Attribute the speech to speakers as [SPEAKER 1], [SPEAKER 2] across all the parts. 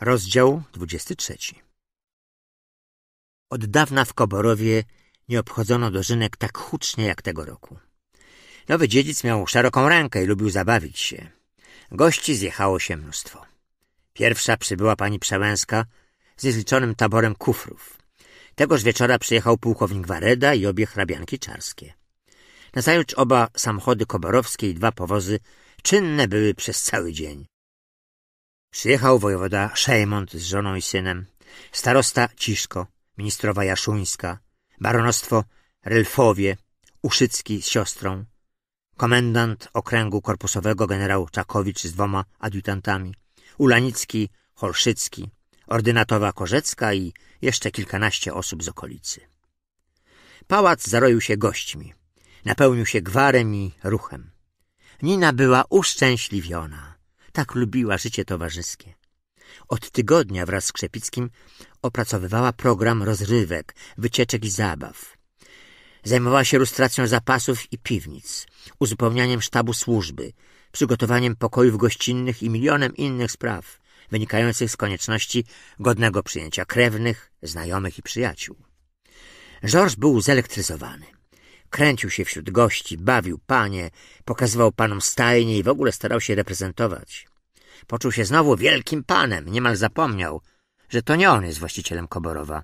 [SPEAKER 1] Rozdział 23 Od dawna w Koborowie nie obchodzono dożynek tak hucznie jak tego roku. Nowy dziedzic miał szeroką rękę i lubił zabawić się. Gości zjechało się mnóstwo. Pierwsza przybyła pani Przełęska z niezliczonym taborem kufrów. Tegoż wieczora przyjechał pułkownik Wareda i obie hrabianki czarskie. Nazajutrz oba samochody koborowskie i dwa powozy czynne były przez cały dzień. Przyjechał wojewoda Szejmont z żoną i synem, starosta Ciszko, ministrowa Jaszuńska, baronostwo Rylfowie, Uszycki z siostrą, komendant okręgu korpusowego generał Czakowicz z dwoma adiutantami, Ulanicki, Holszycki, ordynatowa Korzecka i jeszcze kilkanaście osób z okolicy. Pałac zaroił się gośćmi, napełnił się gwarem i ruchem. Nina była uszczęśliwiona tak lubiła życie towarzyskie. Od tygodnia wraz z Krzepickim opracowywała program rozrywek, wycieczek i zabaw. Zajmowała się lustracją zapasów i piwnic, uzupełnianiem sztabu służby, przygotowaniem pokojów gościnnych i milionem innych spraw wynikających z konieczności godnego przyjęcia krewnych, znajomych i przyjaciół. Georges był zelektryzowany. Kręcił się wśród gości, bawił panie, pokazywał panom stajnie i w ogóle starał się reprezentować. Poczuł się znowu wielkim panem, niemal zapomniał, że to nie on jest właścicielem Koborowa.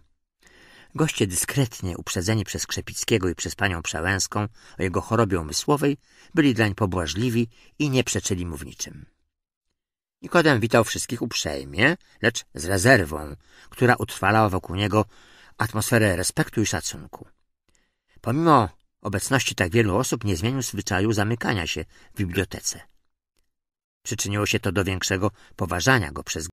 [SPEAKER 1] Goście dyskretnie, uprzedzeni przez Krzepickiego i przez panią Przałęską o jego chorobie umysłowej, byli dlań pobłażliwi i nie przeczyli mu w niczym. Nikodem witał wszystkich uprzejmie, lecz z rezerwą, która utrwalała wokół niego atmosferę respektu i szacunku. Pomimo obecności tak wielu osób nie zmienił zwyczaju zamykania się w bibliotece. Przyczyniło się to do większego poważania go przez